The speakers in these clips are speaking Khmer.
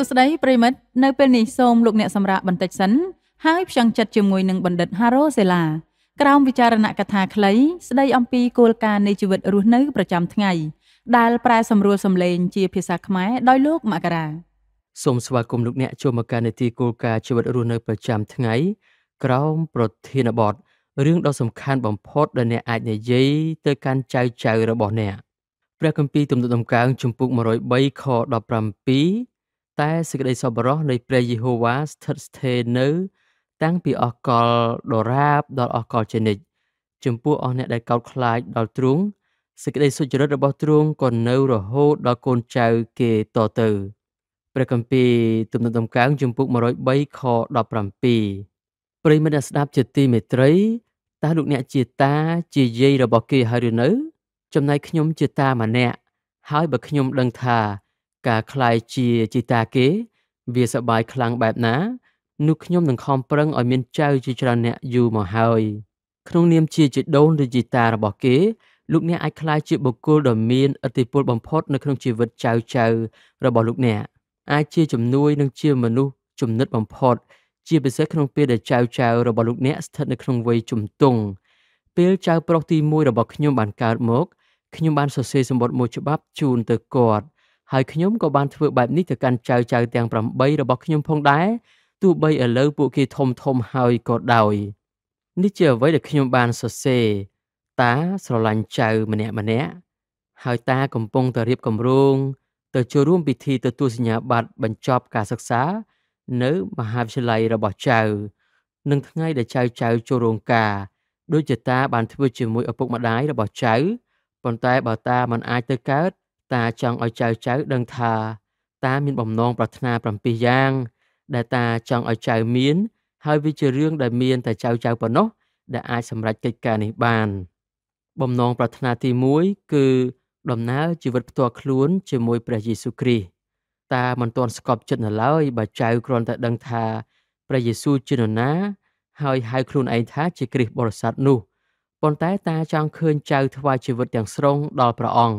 សួស្តីប្រិមិត្តនៅពេលនេះសូមលោកអ្នកសម្រាប់បន្តិចសិនហើយផ្ចង់ចិត្តជាមួយនឹងបណ្ឌិត Haro Sela ក្រោមវិចារណកថាខ្លីស្ដីអំពីគោលការណ៍នៃជីវិតរស់នៅប្រចាំថ្ងៃដែលប្រែសម្រួលសម្លេងជាភាសាខ្មែរដោយលោកមករាសូមស្វាគមន៍លោកអ្នកចូលមកកាន់នីតិគោលការណ៍ជីវិតរស់នៅប្រចាំថ្ងៃក្រោមប្រធានបទរឿងដ៏សំខាន់បំផុតដែលអ្នកអាចនិយាយទៅកាន់ចៅចៅរបស់អ្នកព្រះគម្ពីរទំនុកដំកើងជំពូក103ខ17តែសេចក្តីសប្បុរសនៃព្រះយេហូវ៉ាស្ថិតស្ថេរនៅ តាំងពីអកលដរាបដល់អកលជានិច្ចចំពោះអស់អ្នកដែលកោតខ្លាចដល់ទ្រង់សេចក្តីសុចរិតរបស់ទ្រង់ក៏នៅរហូតដល់កូនចៅគេតទៅព្រះគម្ពីរទំនុកដំកើងជំពូក103ខ17ប្រិមិត្តអ្នកស្ដាប់ជាទីមេត្រីតើលោកអ្នកជាតាជាយាយរបស់គេហើយឬនៅចំណែកខ្ញុំជាតាម្នាក់ហើយបើខ្ញុំដឹងថាការคลายជាជីតាគេ វាសបាយខ្លាំងបែបណានោះខ្ញុំនឹងខំប្រឹងឲ្យមានចៅជាច្រើនអ្នកយូរមកហើយក្នុងនាមជាជីដូនឬជីតារបស់គេលោកអ្នកអាចក្លាយជាបុគ្គលដ៏មានឥទ្ធិពលបំផុតនៅក្នុងជីវិតចៅចៅរបស់លោកអ្នកអាចជាជំនួយនិងជាមនុស្សជំនិតបំផុតជាពិសេសក្នុងពេលដែលចៅចៅរបស់លោកអ្នកស្ថិតនៅក្នុងវ័យជំទង់ពេលចៅប្រុសទី1របស់ខ្ញុំបានកើតមកខ្ញុំបានសរសេរសម្បត្តិមួយច្បាប់ជូនទៅគាត់ហើយខ្ញុំក៏បានធ្វើបែបនេះទៅកាន់ចៅចៅ ទាំង8របស់ខ្ញុំផងដែរទោះបីឥឡូវពួកគេធំធំហើយក៏ដោយ នេះជាអ្វីដែលខ្ញុំបានសរសេរតាស្រឡាញ់ចៅម្នាក់ម្នាក់ហើយតាកំពុងតែរៀបគម្រោងទៅចូលរួម ពិធីទទួលសញ្ញាបត្របញ្ចប់ការសិក្សានៅមហាវិទ្យាល័យរបស់ចៅនឹងថ្ងៃដែលចៅចៅចូលរោងការដូចជាតាបានធ្វើជាមួយឪពុកម្ដាយរបស់ចៅប៉ុន្តែបើតាមិនអាចទៅកើតតាចង់ឲ្យចៅចៅដឹងថាតាមានបំណងប្រាថ្នា7យ៉ាង ដែលតាចង់ឲ្យចៅមាន ហើយវាជារឿងដែលមានតែចៅចៅប៉ុណ្ណោះដែលអាចសម្រេចកិច្ចការនេះបានបំណងប្រាថ្នាទី1គឺដំណើរជីវិតផ្ទាល់ខ្លួនជាមួយព្រះយេស៊ូវគ្រីស្ទតាមិនទាន់ស្កប់ចិត្តនៅឡើយបើចៅគ្រាន់តែដឹងថាព្រះយេស៊ូវជានរណាហើយហៅខ្លួនឯងថាជាគ្រីស្ទបរិស័ទនោះប៉ុន្តែតាចង់ឃើញចៅថ្វាយជីវិតទាំងស្រុងដល់ព្រះអង្គ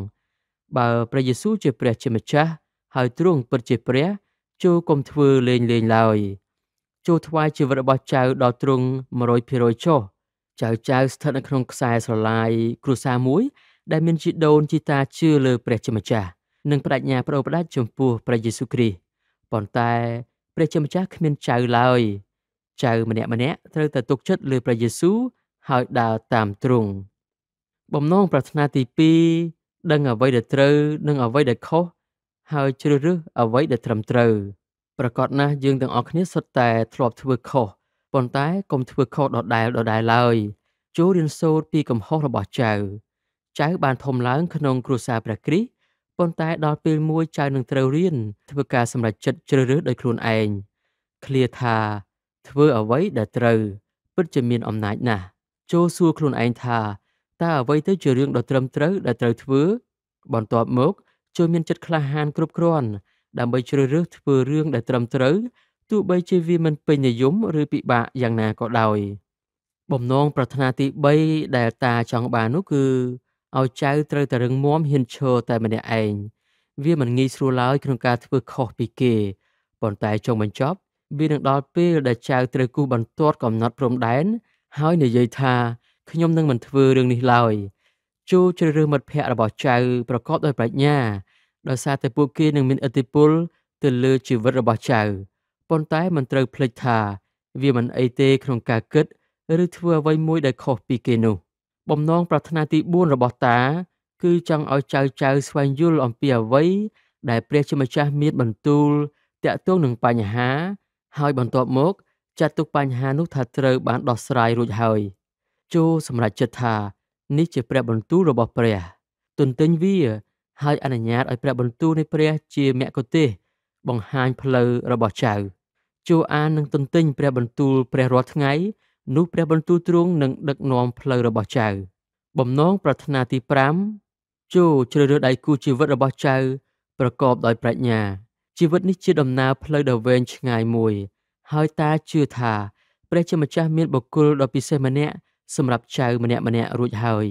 បើព្រះយេស៊ូវជាព្រះជាម្ចាស់ហើយទ្រង់ពិតជាព្រះចូលកុំធ្វើលេងលេងឡើយចូលថ្វាយជីវិតរបស់ចៅដល់ទ្រង់100%ចុះចៅចៅ ស្ថិតនៅក្នុងខ្សែស្រឡាយ គ្រួសារមួយ ដែលមានជីដូនជីតាជឿលើព្រះជាម្ចាស់និងបដិញ្ញាប្រោបដាច់ចំពោះព្រះយេស៊ូវគ្រីស្ទប៉ុន្តែព្រះជាម្ចាស់គ្មានចៅឡើយចៅម្នាក់ម្នាក់ត្រូវតែទុកចិត្តលើព្រះយេស៊ូវហើយដើរតាមទ្រង់បំណងប្រាថ្នាទី2ដឹងអ្វីដែលត្រូវនិងអ្វីដែលខុសហើយជ្រើសរើសអ្វីដែលត្រឹមត្រូវប្រកបណាស់យើងទាំងអស់គ្នាសុទ្ធតែធ្លាប់ធ្វើខុសប៉ុន្តែកុំធ្វើខុសដដែលដដែលឡើយចូលរៀនសូត្រពីកំហុសរបស់ចៅចៅបានធំឡើងក្នុងគ្រួសារព្រះគ្រីស្ទប៉ុន្តែដល់ពេលមួយចៅនឹងត្រូវរៀនធ្វើការសម្រេចចិត្តជ្រើសរើសដោយខ្លួនឯងឃ្លាថាធ្វើអ្វីដែលត្រូវពិតជាមានអំណាចណាស់ចូលសួរខ្លួនឯងថាតើអ្វីទៅជារឿងដ៏ត្រឹមត្រូវដែលត្រូវធ្វើ បន្ទាប់មកចូលមានចិត្តក្លាហានគ្រប់គ្រាន់ដើម្បីជ្រើសរើសធ្វើរឿងដែលត្រឹមត្រូវទោះបីជាវាមិនពេញនិយម ឬពិបាកយ៉ាងណាក៏ដោយបំណងប្រាថ្នាទី3ដែលតាចង់បាននោះគឺឲ្យចៅត្រូវតែរឹងមាំហ៊ានឈរតែម្នាក់ឯងវាមិនងាយស្រួលឡើយក្នុងការធ្វើខុសពីគេប៉ុន្តែចុងបញ្ចប់វានឹងដល់ពេលដែលចៅត្រូវគូសបន្ទាត់កំណត់ព្រំដែនហើយនិយាយថាខ្ញុំនឹងមិនធ្វើរឿងនេះឡើយជូជ្រើសរើសមិត្តភ័ក្តិរបស់ចៅប្រកបដោយប្រាជ្ញាដោយសារតែពួកគេនឹងមានឥទ្ធិពលទៅលើជីវិតរបស់ចៅប៉ុន្តែមិនត្រូវភ្លេចថាវាមិនអីទេក្នុងការគិតឬធ្វើអ្វីមួយដែលខុសពីគេនោះបំណងប្រាថ្នាទី4របស់តា គឺចង់ឲ្យចៅចៅស្វែងយល់អំពីអ្វីដែលព្រះជាម្ចាស់មានបន្ទូលតាក់ទងនឹងបញ្ហាហើយបន្ទាប់មកចាត់ទុកបញ្ហានោះថាត្រូវបានដោះស្រាយរួចហើយ។ជោសម្រេចចិត្តថា នេះជា ព្រះបន្ទូលរបស់ព្រះទន្ទឹងវាហើយអនុញ្ញាតឲ្យ ព្រះបន្ទូលនៃព្រះ ជាមគ្គុទេសបង្ហាញផ្លូវរបស់ចៅជូអាននឹងទន្ទឹងព្រះបន្ទូលព្រះរាល់ថ្ងៃនោះព្រះបន្ទូលទ្រង់នឹងដឹកនាំផ្លូវរបស់ចៅបំណងប្រាថ្នាទី5ជូជ្រើសរើសដៃគូជីវិតរបស់ចៅ ប្រកបដោយប្រាជ្ញាជីវិតនេះជាដំណើរផ្លូវដ៏វែងឆ្ងាយមួយហើយតាជឿថា ព្រះជាម្ចាស់មានបុគ្គលដ៏ពិសេសម្នាក់សម្រាប់ចៅម្នាក់ម្នាក់រួចហើយ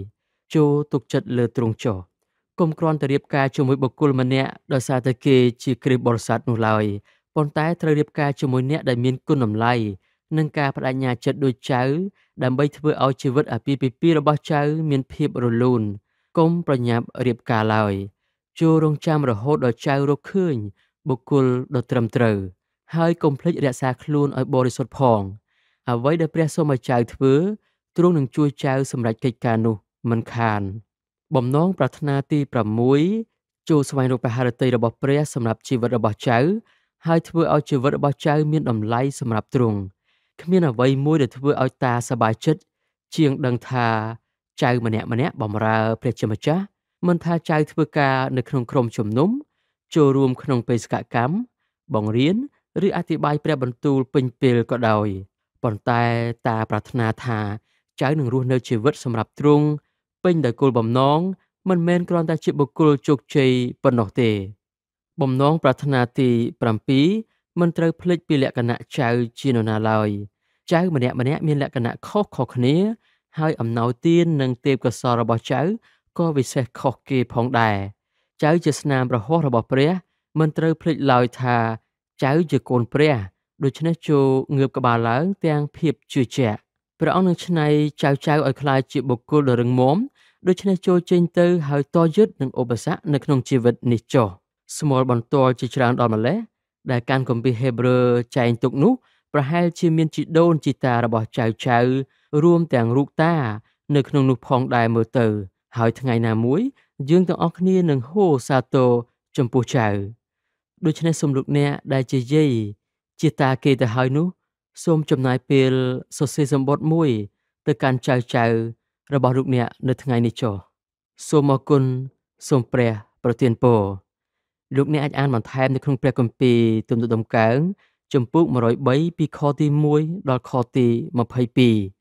ចូលទុកចិត្តលើទ្រង់ចោះុំគ្រាន់តែរៀបការជាមួយបុគ្គលម្នាក់ដោយសារតែគេជាគ្រិស្តបរិស័ទនោះឡើយប៉ុន្តែ ត្រូវរៀបការជាមួយអ្នកដែលមានគុណតម្លៃនិងការបដិញ្ញាចិត្តដូចចៅដើម្បីធ្វើឲ្យជីវិត អាពាហ៍ពិពាហ៍របស់ចៅ មាន ភាពរលូនកុំប្រញាប់រៀបការឡើយចូលរងចាំរហូត ដល់ចៅរកឃើញបុគ្គលដ៏ត្រឹមត្រូវហើយកុំភ្លេចរក្សាខ្លួនឲ្យបរិសុទ្ធផងអ្វីដែលព្រះសូមឲ្យចៅធ្វើទ្រង់នឹងជួយចៅសម្រេចកិច្ចការនោះមិនខានបំណងប្រាថ្នាទី6ចូលស្វែងរកព្រះハរតីរបស់ព្រះសម្រាប់ជីវិតរបស់ចៅ ហើយធ្វើឲ្យជីវិតរបស់ចៅមានតម្លៃសម្រាប់ទ្រង់គ្មានអ្វីមួយដែលធ្វើឲ្យតាសប្បាយចិត្តជាងដឹងថាចៅម្នាក់ម្នាក់បំរើព្រះជាម្ចាស់មិនថាចៅធ្វើការនៅក្នុងក្រុមជំនុំចូលរួមក្នុងបេសកកម្មបង្រៀន ឬអធិប្បាយព្រះបន្ទូលពេញពេលក៏ដោយប៉ុន្តែតាប្រាថ្នាថាចៅនឹងរស់នៅជីវិតសម្រាប់ទ្រង់ពេញដោយគោលបំណងមិនមែនគ្រាន់តែជាបុគ្គលជោគជ័យប៉ុណ្ណោះទេបំណងប្រាថ្នាទី7មិនត្រូវភ្លេចពីលក្ខណៈចៅជានរណាឡើយចៅម្នាក់ម្នាក់មានលក្ខណៈខុសខុសគ្នា ហើយអំណោយទាននិងទេពកោសលរបស់ចៅក៏ពិសេសខុសគេផងដែរចៅជាស្នាមរហ័សរបស់ព្រះមិនត្រូវភ្លេចឡើយថាចៅជាកូនព្រះ ដូច្នេះចូលងើបក្បាលឡើងទាំងភាពជឿជាក់ព្រះអង្គនឹងឆ្នៃចៅចៅឲ្យក្លាយជាបុគ្គលដ៏រឹងមាំដូច្នេះចូលចេញទៅហើយតយុទ្ធនឹងឧបសគ្គនៅក្នុងជីវិតនេះចុះស្មល់បន្ទាល់ជាច្រើនដល់ម្លេះដែលការគម្ពីរហេព្រើរចែងទុកនោះប្រហែលជាមានជីដូនជីតារបស់ចៅចៅ រួមទាំងរូបតានៅក្នុងនោះផងដែរមើលទៅ ហើយថ្ងៃណាមួយ យើងទាំងអស់គ្នានឹងហូសាទរចំពោះចៅដូច្នេះសូមលោកអ្នកដែលជាយាយជាតាគេទៅហើយនោះសូមចំណាយពេលសរសេរសម្បត្តិមួយទៅកាន់ចៅចៅរបស់លោកអ្នកនៅថ្ងៃនេះចុះសូមអរគុណសូមព្រះប្រទានពរលោកអ្នកអាចអានបន្ថែមនៅក្នុងព្រះគម្ពីរទំនុកដំកើងជំពូក103ពីខទី1ដល់ខទី22